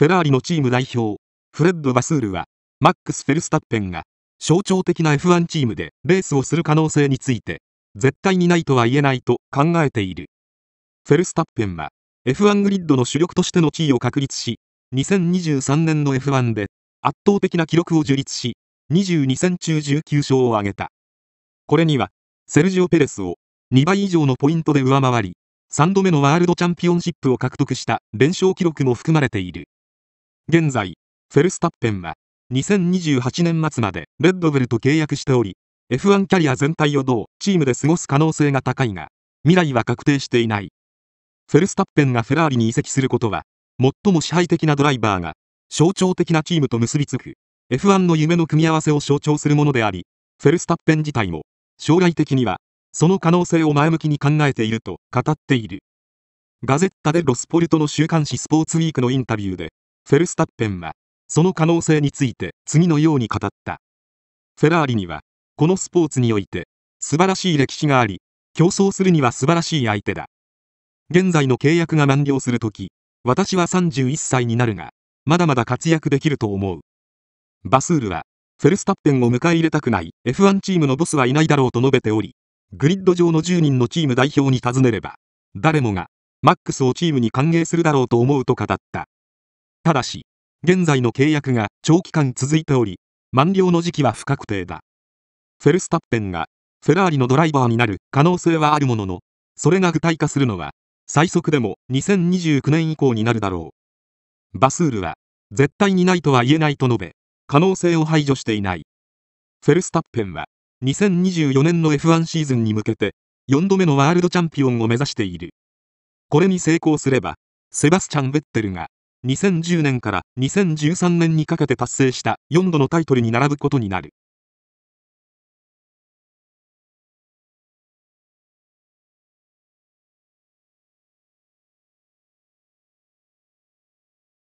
フェラーリのチーム代表、フレッド・バスールは、マックス・フェルスタッペンが、象徴的な F1 チームでレースをする可能性について、絶対にないとは言えないと考えている。フェルスタッペンは、F1 グリッドの主力としての地位を確立し、2023年の F1 で圧倒的な記録を樹立し、22戦中19勝を挙げた。これには、セルジオ・ペレスを2倍以上のポイントで上回り、3度目のワールドチャンピオンシップを獲得した連勝記録も含まれている。現在、フェルスタッペンは2028年末までレッドブルと契約しており、F1 キャリア全体をどう、チームで過ごす可能性が高いが、未来は確定していない。フェルスタッペンがフェラーリに移籍することは、最も支配的なドライバーが象徴的なチームと結びつく F1 の夢の組み合わせを象徴するものであり、フェルスタッペン自体も将来的にはその可能性を前向きに考えていると語っている。ガゼッタ・デ・ロスポルトの週刊誌スポーツウィークのインタビューで、フェルスタッペンはその可能性について次のように語ったフェラーリにはこのスポーツにおいて素晴らしい歴史があり競争するには素晴らしい相手だ現在の契約が満了するとき私は31歳になるがまだまだ活躍できると思うバスールはフェルスタッペンを迎え入れたくない F1 チームのボスはいないだろうと述べておりグリッド上の10人のチーム代表に尋ねれば誰もがマックスをチームに歓迎するだろうと思うと語ったただし、現在の契約が長期間続いており、満了の時期は不確定だ。フェルスタッペンがフェラーリのドライバーになる可能性はあるものの、それが具体化するのは最速でも2029年以降になるだろう。バスールは絶対にないとは言えないと述べ、可能性を排除していない。フェルスタッペンは2024年の F1 シーズンに向けて4度目のワールドチャンピオンを目指している。これに成功すれば、セバスチャン・ベッテルが2010年から2013年にかけて達成した4度のタイトルに並ぶことになる。